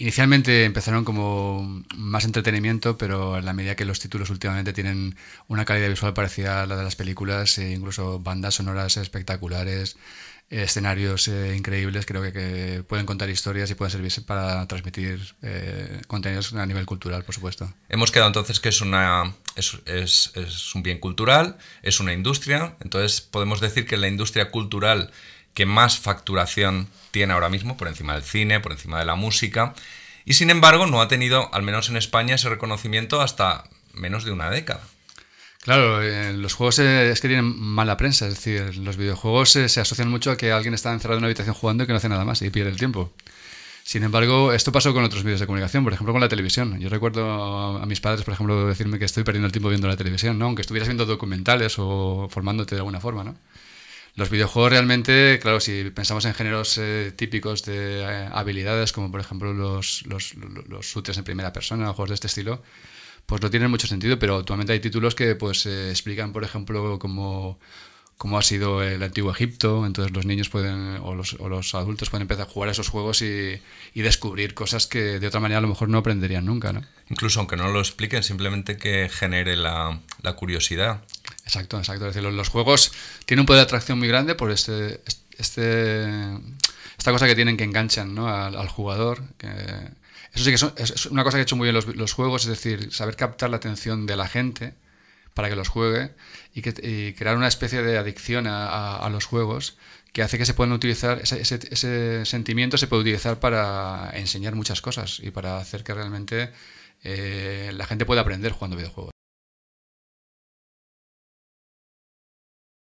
Inicialmente empezaron como más entretenimiento, pero a la medida que los títulos últimamente tienen una calidad visual parecida a la de las películas, e incluso bandas sonoras espectaculares, eh, escenarios eh, increíbles, creo que, pueden contar historias y pueden servirse para transmitir contenidos a nivel cultural, por supuesto. Hemos quedado entonces que es, una, es un bien cultural, es una industria, entonces podemos decir que la industria cultural que más facturación tiene ahora mismo, por encima del cine, por encima de la música, y sin embargo no ha tenido, al menos en España, ese reconocimiento hasta menos de una década. Claro, eh, los juegos eh, es que tienen mala prensa, es decir, los videojuegos eh, se asocian mucho a que alguien está encerrado en una habitación jugando y que no hace nada más y pierde el tiempo. Sin embargo, esto pasó con otros medios de comunicación, por ejemplo con la televisión. Yo recuerdo a mis padres, por ejemplo, decirme que estoy perdiendo el tiempo viendo la televisión, ¿no? aunque estuvieras viendo documentales o formándote de alguna forma. ¿no? Los videojuegos realmente, claro, si pensamos en géneros eh, típicos de eh, habilidades, como por ejemplo los, los, los shooters en primera persona, o juegos de este estilo, pues no tienen mucho sentido, pero actualmente hay títulos que pues eh, explican, por ejemplo, cómo, ha sido el antiguo Egipto, entonces los niños pueden, o los, o los adultos pueden empezar a jugar esos juegos y, y, descubrir cosas que de otra manera a lo mejor no aprenderían nunca, ¿no? Incluso aunque no lo expliquen, simplemente que genere la, la curiosidad Exacto, exacto. Es decir, los, juegos tienen un poder de atracción muy grande por este, este esta cosa que tienen que enganchan al, jugador. eso sí que es, una cosa que han hecho muy bien los, juegos, es decir, saber captar la atención de la gente para que los juegue y, que, crear una especie de adicción a, los juegos que hace que se puedan utilizar, ese, sentimiento se puede utilizar para enseñar muchas cosas y para hacer que realmente eh, la gente pueda aprender jugando videojuegos.